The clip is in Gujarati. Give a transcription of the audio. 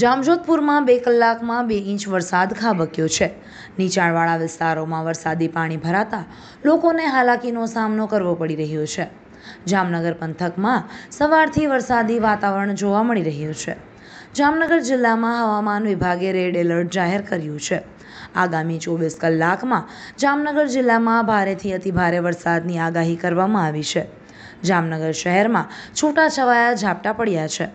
જામજોધપુરમાં બે કલાકમાં બે ઇંચ વરસાદ ખાબક્યો છે નીચાણવાળા વિસ્તારોમાં વરસાદી પાણી ભરાતા લોકોને હાલાકીનો સામનો કરવો પડી રહ્યો છે જામનગર પંથકમાં સવારથી વરસાદી વાતાવરણ જોવા મળી રહ્યું છે જામનગર જિલ્લામાં હવામાન વિભાગે રેડ એલર્ટ જાહેર કર્યું છે આગામી ચોવીસ કલાકમાં જામનગર જિલ્લામાં ભારેથી અતિભારે વરસાદની આગાહી કરવામાં આવી છે જામનગર શહેરમાં છૂટાછવાયા ઝાપટા પડ્યા છે